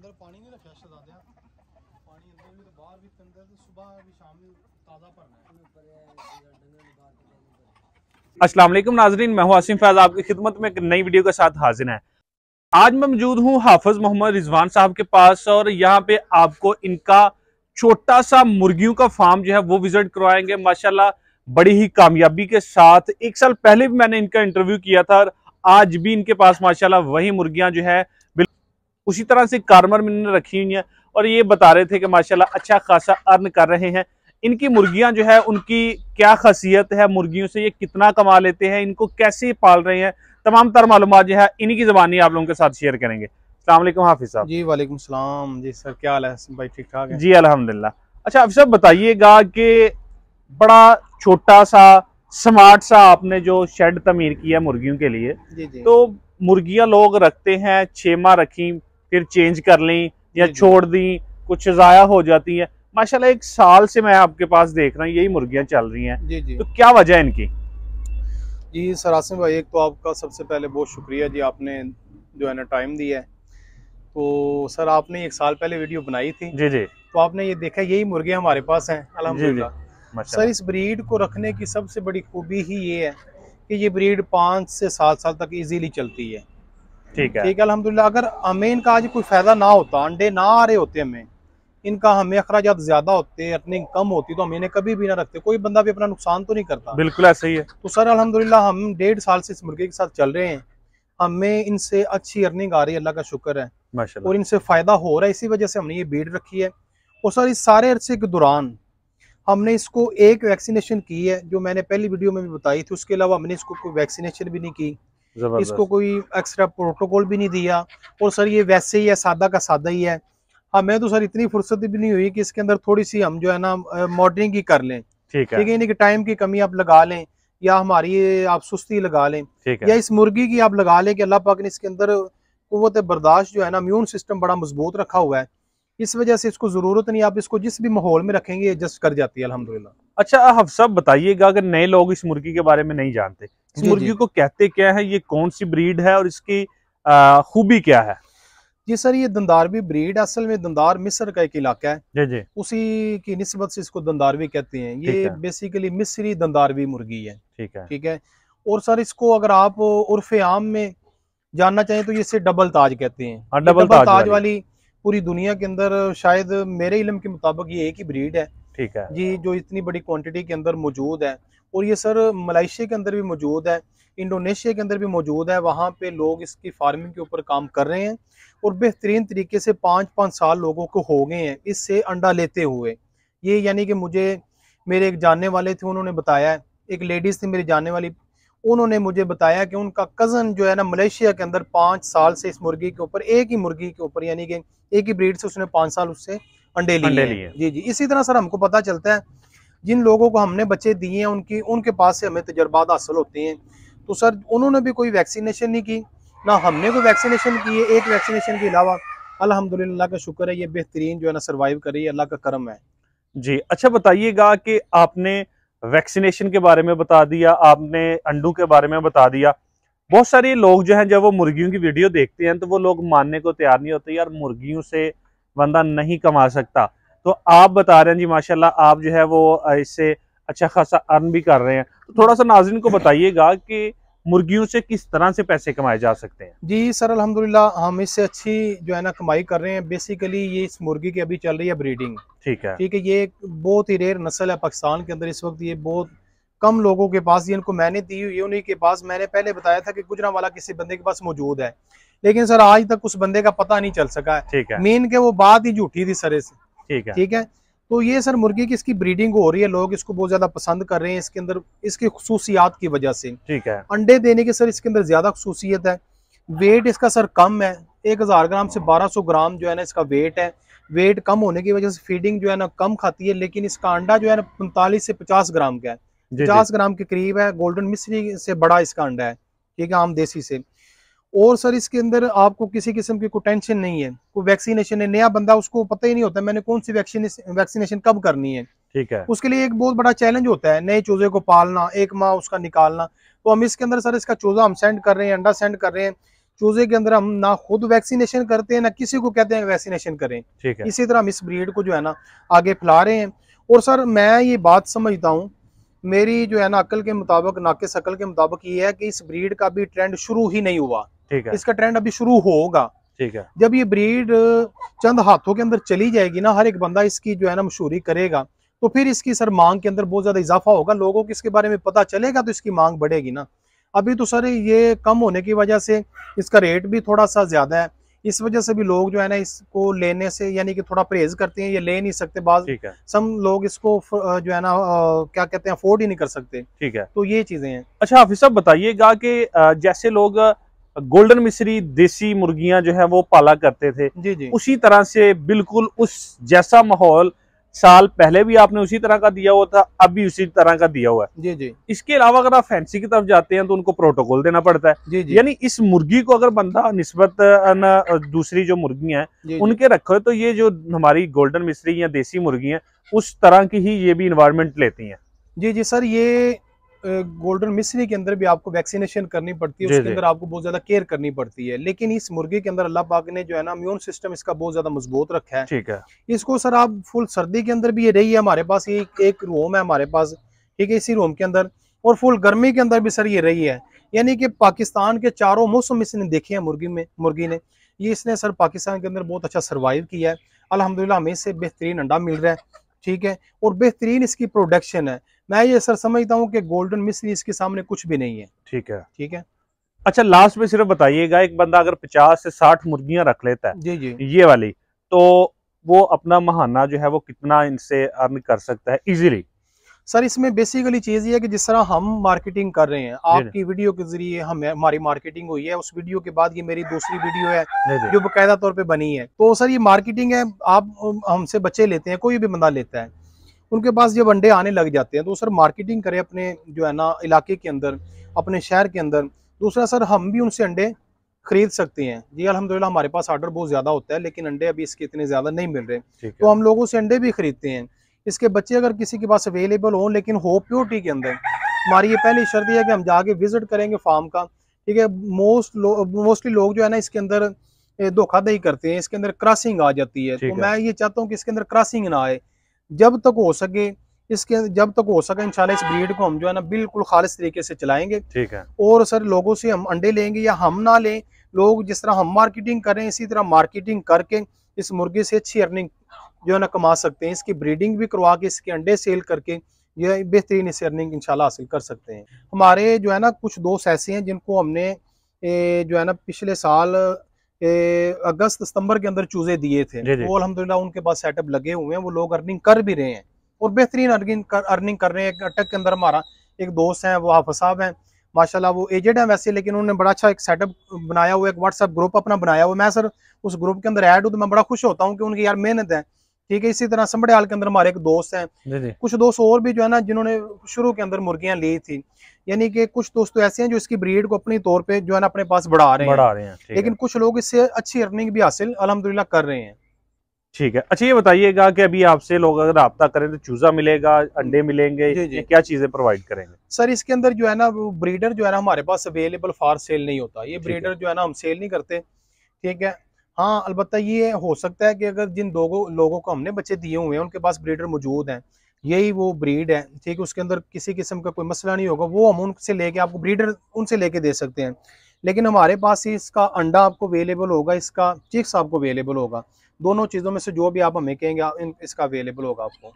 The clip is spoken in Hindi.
अंदर पानी नहीं रखे शहजादे पानी अंदर भी तो बाहर भी अंदर तो सुबह भी शाम भी ताज़ा भरना है असलम नाजरीन मैं हूँ आसिम फैज आपकी खिदमत में एक नई वीडियो के साथ हाजिर है आज मैं मौजूद हूँ हाफज मोहम्मद रिजवान साहब के पास और यहाँ पे आपको इनका छोटा सा मुर्गियों का फार्म जो है वो विजिट करवाएंगे माशाल्लाह बड़ी ही कामयाबी के साथ एक साल पहले भी मैंने इनका इंटरव्यू किया था और आज भी इनके पास माशाला वही मुर्गियाँ जो है उसी तरह से कार्मर में रखी हुई हैं और ये बता रहे थे कि माशाल्लाह अच्छा खासा अर्न कर रहे हैं इनकी मुर्गियां जो है उनकी क्या खासियत है मुर्गियों से ये कितना कमा लेते हैं इनको कैसे पाल रहे हैं तमाम तर मालूम जो है इन्हीं की जबानी आप लोगों के साथ शेयर करेंगे अलैक्म हाफिज साहब जी वालेकुम सलाम जी सर क्या हाल है भाई ठीक ठाक जी अलहमदिल्ला अच्छा हाफिज साहब बताइएगा कि बड़ा छोटा सा स्मार्ट सा आपने जो शेड तमीर किया मुर्गियों के लिए जी जी। तो मुर्गियां लोग रखते हैं छः माह रखी फिर चेंज कर लें या छोड़ दी कुछ ज़ाया हो जाती है माशाल्लाह एक साल से मैं आपके पास देख रहा हूँ यही मुर्गियाँ चल रही हैं जी जी तो क्या वजह है इनकी जी सरासिम भाई एक तो आपका सबसे पहले बहुत शुक्रिया जी आपने जो है ना टाइम दिया है तो सर आपने एक साल पहले वीडियो बनाई थी जी जी तो आपने ये देखा यही मुर्गे हमारे पास हैं अलहमदिल्ला सर इस ब्रीड को रखने की सबसे बड़ी खूबी ही ये है कि ये ब्रीड पाँच से सात साल तक इजीली चलती है ठीक है ठीक है अलहमदिल्ला अगर हमें इनका आज कोई फ़ायदा ना होता अंडे ना आ रहे होते हमें इनका हमें अखराज ज़्यादा होते अर्निंग कम होती तो हम इन्हें कभी भी ना रखते कोई बंदा भी अपना नुकसान तो नहीं करता बिल्कुल ऐसा ही है तो सर अलहमदिल्ला हम डेढ़ साल से इस मुर्गे के साथ चल रहे हैं हमें इनसे अच्छी अर्निंग आ रही है अल्लाह का शुक्र है और इनसे फ़ायदा हो रहा है इसी वजह से हमने ये बीड रखी है और सर इस सारे अरसे के दौरान हमने इसको एक वैक्सीनेशन की है जो मैंने पहली वीडियो में भी बताई थी उसके अलावा हमने इसको कोई वैक्सीनेशन भी नहीं की इसको कोई एक्स्ट्रा प्रोटोकॉल भी नहीं दिया और सर ये वैसे ही है सादा का सादा ही है हमें हाँ, तो सर इतनी फुर्सत भी नहीं हुई कि इसके अंदर थोड़ी सी हम जो है ना मॉडलिंग की कर लें ठीक है यानी कि टाइम की कमी आप लगा लें या हमारी आप सुस्ती लगा लें या इस मुर्गी की आप लगा लें कि अल्लाह पाक ने इसके अंदर कुत बर्दाश्त जो है ना इम्यून सिस्टम बड़ा मजबूत रखा हुआ है इस वजह से इसको जरूरत नहीं आप इसको जिस भी माहौल में रखेंगे एडजस्ट कर जाती है अलहमदुल्ला अच्छा आप सब बताइएगा अगर नए लोग इस मुर्गी के बारे में नहीं जानते इस मुर्गी को कहते क्या है ये कौन सी ब्रीड है और इसकी खूबी क्या है जी सर ये दंदारवी ब्रीड असल में दंदार मिस्र का एक इलाका है जी जी उसी की नस्बत से इसको दंदारवी कहते हैं ये है। बेसिकली मिस्री दंदारवी मुर्गी है ठीक है ठीक है और सर इसको अगर आप उर्फ आम में जानना चाहें तो ये इसे डबल ताज कहते हैं हाँ, डबल, डबल ताज, ताज वाली पूरी दुनिया के अंदर शायद मेरे इलम के मुताबिक ये एक ही ब्रीड है ठीक है जी जो इतनी बड़ी क्वान्टिटी के अंदर मौजूद है और ये सर मलाइशिया के अंदर भी मौजूद है इंडोनेशिया के अंदर भी मौजूद है वहाँ पे लोग इसकी फार्मिंग के ऊपर काम कर रहे हैं और बेहतरीन तरीके से पाँच पाँच साल लोगों को हो गए हैं इससे अंडा लेते हुए ये यानी कि मुझे मेरे एक जानने वाले थे उन्होंने बताया एक लेडीज़ थी मेरी जानने वाली उन्होंने मुझे बताया कि उनका कज़न जो है ना मलेशिया के अंदर पाँच साल से इस मुर्गी के ऊपर एक ही मुर्गी के ऊपर यानी कि एक ही ब्रीड से उसने पाँच साल उससे अंडे लिए जी जी इसी तरह सर हमको पता चलता है जिन लोगों को हमने बच्चे दिए हैं उनकी उनके पास से हमें तजर्बात हासिल होते हैं तो सर उन्होंने भी कोई वैक्सीनेशन नहीं की ना हमने कोई वैक्सीनेशन की है एक वैक्सीनेशन के अलावा अल्हम्दुलिल्लाह का शुक्र है ये बेहतरीन जो है ना सर्वाइव कर रही है अल्लाह का करम है जी अच्छा बताइएगा कि आपने वैक्सीनेशन के बारे में बता दिया आपने अंडू के बारे में बता दिया बहुत सारे लोग जो हैं जब वो मुर्गियों की वीडियो देखते हैं तो वो लोग मानने को तैयार नहीं होते यार मुर्गियों से बंदा नहीं कमा सकता तो आप बता रहे हैं जी माशाल्लाह आप जो है वो इससे अच्छा खासा अर्न भी कर रहे हैं तो थोड़ा सा नाजरन को बताइएगा कि मुर्गियों से किस तरह से पैसे कमाए जा सकते हैं जी सर अलहमदिल्ला हम इससे अच्छी जो है ना कमाई कर रहे हैं बेसिकली ये इस मुर्गी की अभी चल रही है ब्रीडिंग ठीक है ठीक है ये एक बहुत ही रेयर नस्ल है पाकिस्तान के अंदर इस वक्त ये बहुत कम लोगों के पास ये इनको मैंने दी हुई उन्हीं के पास मैंने पहले बताया था कि गुजरा वाला किसी बंदे के पास मौजूद है लेकिन सर आज तक उस बंदे का पता नहीं चल सका है मेन के वो बात ही झूठी थी सर इस ठीक है ठीक है तो ये सर मुर्गी की इसकी ब्रीडिंग हो रही है लोग इसको बहुत ज्यादा पसंद कर रहे हैं इसके अंदर इसकी खसूसियात की वजह से ठीक है अंडे देने के सर इसके अंदर ज्यादा खसूसियत है वेट इसका सर कम है एक हजार ग्राम से बारह सौ ग्राम जो है ना इसका वेट है वेट कम होने की वजह से फीडिंग जो है ना कम खाती है लेकिन इसका अंडा जो है ना पैंतालीस से पचास ग्राम का है पचास ग्राम के करीब है गोल्डन मिश्री से बड़ा इसका अंडा है ठीक है आम देसी से और सर इसके अंदर आपको किसी किस्म की कोई टेंशन नहीं है कोई वैक्सीनेशन है नया बंदा उसको पता ही नहीं होता मैंने कौन सी वैक्सीनेशन कब करनी है ठीक है उसके लिए एक बहुत बड़ा चैलेंज होता है नए चूजे को पालना एक माह उसका निकालना तो हम इसके अंदर सर इसका चूजा हम सेंड कर रहे हैं अंडा सेंड कर रहे हैं चूजे के अंदर हम ना खुद वैक्सीनेशन करते हैं ना किसी को कहते हैं वैक्सीनेशन करें ठीक है इसी तरह हम इस ब्रीड को जो है ना आगे फैला रहे हैं और सर मैं ये बात समझता हूँ मेरी जो है ना अकल के मुताबिक नाकिस अकल के मुताबिक ये है कि इस ब्रीड का भी ट्रेंड शुरू ही नहीं हुआ ठीक है इसका ट्रेंड अभी शुरू होगा ठीक है जब ये ब्रीड चंद हाथों के अंदर चली जाएगी ना हर एक बंदा इसकी जो है ना मशहूरी करेगा तो फिर इसकी सर मांग के अंदर बहुत ज्यादा इजाफा होगा लोगों को इसके बारे में पता चलेगा तो इसकी मांग बढ़ेगी ना अभी तो सर ये कम होने की वजह से इसका रेट भी थोड़ा सा ज्यादा है इस वजह से भी लोग जो है ना इसको लेने से यानी कि थोड़ा परहेज करते हैं ये ले नहीं सकते बाज सम लोग इसको जो है ना क्या कहते हैं अफोर्ड ही नहीं कर सकते ठीक है तो ये चीजें हैं अच्छा हाफिज साहब बताइएगा कि जैसे लोग गोल्डन मिश्री देसी मुर्गियां जो है वो पाला करते थे जी जी उसी तरह से बिल्कुल उस जैसा माहौल साल पहले भी आपने उसी तरह का दिया हुआ था अब भी उसी तरह का दिया हुआ है जी जी इसके अलावा अगर आप फैंसी की तरफ जाते हैं तो उनको प्रोटोकॉल देना पड़ता है जी जी यानी इस मुर्गी को अगर बंदा निस्बत दूसरी जो मुर्गियां हैं उनके रखो तो ये जो हमारी गोल्डन मिश्री या देसी मुर्गी है उस तरह की ही ये भी इन्वायरमेंट लेती है जी जी सर ये गोल्डन मिस्री के अंदर भी आपको वैक्सीनेशन करनी पड़ती है उसके अंदर आपको बहुत ज्यादा केयर करनी पड़ती है लेकिन इस मुर्गी के अंदर अल्लाह पाक ने जो है ना इम्यून सिस्टम इसका बहुत ज्यादा मजबूत रखा है ठीक है इसको सर आप फुल सर्दी के अंदर भी ये रही है हमारे पास ये एक रूम है हमारे पास ठीक है इसी रूम के अंदर और फुल गर्मी के अंदर भी सर ये रही है यानी कि पाकिस्तान के चारों मौसम इसने देखे हैं मुर्गी में मुर्गी ने ये इसने सर पाकिस्तान के अंदर बहुत अच्छा सर्वाइव किया है अलहमदिल्ला हमें इससे बेहतरीन अंडा मिल रहा है ठीक है और बेहतरीन इसकी प्रोडक्शन है मैं ये सर समझता हूँ कि गोल्डन मिश्री इसके सामने कुछ भी नहीं है ठीक है ठीक है अच्छा लास्ट में सिर्फ बताइएगा एक बंदा अगर पचास से साठ मुर्गियां रख लेता है जी जी ये वाली तो वो अपना महाना जो है वो कितना इनसे अर्न कर सकता है इजीली सर इसमें बेसिकली चीज़ ये है कि जिस तरह हम मार्केटिंग कर रहे हैं आपकी वीडियो के जरिए हम हमारी मार्केटिंग हुई है उस वीडियो के बाद ये मेरी दूसरी वीडियो है जो बाकायदा तौर पर बनी है तो सर ये मार्केटिंग है आप हमसे बच्चे लेते हैं कोई भी बंदा लेता है उनके पास जब अंडे आने लग जाते हैं तो सर मार्केटिंग करे अपने जो है ना इलाके के अंदर अपने शहर के अंदर दूसरा सर हम भी उनसे अंडे खरीद सकते हैं जी अलहमदिल्ला हमारे पास ऑर्डर बहुत ज़्यादा होता है लेकिन अंडे अभी इसके इतने ज़्यादा नहीं मिल रहे तो हम लोगों से अंडे भी खरीदते हैं इसके बच्चे अगर किसी के पास अवेलेबल हों लेकिन हो प्योरिटी के अंदर हमारी ये पहली शर्त है कि हम जाके विजिट करेंगे फार्म का ठीक है मोस्ट मोस्टली लोग जो है ना इसके अंदर धोखाधही करते हैं इसके अंदर क्रॉसिंग आ जाती है तो मैं ये चाहता हूँ कि इसके अंदर क्रॉसिंग ना आए जब तक हो सके इसके जब तक हो सके इंशाल्लाह इस ब्रीड को हम जो है ना बिल्कुल खालिश तरीके से चलाएंगे ठीक है और सर लोगों से हम अंडे लेंगे या हम ना लें लोग जिस तरह हम मार्केटिंग करें इसी तरह मार्केटिंग करके इस मुर्गे से अच्छी अर्निंग जो है ना कमा सकते हैं इसकी ब्रीडिंग भी करवा के इसके अंडे सेल करके ये बेहतरीन इसे अर्निंग इंशाल्लाह हासिल कर सकते हैं हमारे जो है ना कुछ दोस्त ऐसे हैं जिनको हमने ए, जो है ना पिछले साल ए, अगस्त सितंबर के अंदर चूजे दिए थे वो अलहमदिल्ला उनके पास सेटअप लगे हुए हैं वो लोग अर्निंग कर भी रहे हैं और बेहतरीन अर्निंग कर अर्निंग कर रहे हैं अटक के अंदर हमारा एक दोस्त है वो हाफ साहब हैं माशाल्लाह वो एजेड हैं वैसे लेकिन उन्होंने बड़ा अच्छा एक सेटअप बनाया हुआ एक व्हाट्सअप ग्रुप अपना बनाया हुआ मैं सर उस ग्रुप के अंदर ऐड हूँ तो मैं बड़ा खुश होता हूँ कि उनकी यार मेहनत है ठीक है इसी तरह संभड़ियाल के अंदर हमारे एक दोस्त हैं कुछ दोस्त और भी जो है ना जिन्होंने शुरू के अंदर मुर्गियां ली थी यानी कि कुछ दोस्त तो ऐसे हैं जो इसकी ब्रीड को अपनी तौर पे जो है ना अपने पास बढ़ा रहे हैं बढ़ा रहे हैं लेकिन कुछ लोग इससे अच्छी अर्निंग भी हासिल अलहमदुल्ला कर रहे हैं ठीक है अच्छा ये बताइएगा कि अभी आपसे लोग अगर रबता करें तो चूजा मिलेगा अंडे मिलेंगे जी जी। क्या चीजें प्रोवाइड करेंगे सर इसके अंदर जो है ना ब्रीडर जो है ना हमारे पास अवेलेबल फॉर सेल नहीं होता ये ब्रीडर जो है ना हम सेल नहीं करते ठीक है हाँ अलबत्त ये हो सकता है कि अगर जिन दो लोगों को हमने बच्चे दिए हुए हैं उनके पास ब्रीडर मौजूद हैं यही वो ब्रीड है ठीक है उसके अंदर किसी किस्म का कोई मसला नहीं होगा वो हम उनसे लेके आपको ब्रीडर उनसे लेके दे सकते हैं लेकिन हमारे पास ही इसका अंडा आपको अवेलेबल होगा इसका चिक्स आपको अवेलेबल होगा दोनों चीज़ों में से जो भी आप हमें कहेंगे इसका अवेलेबल होगा आपको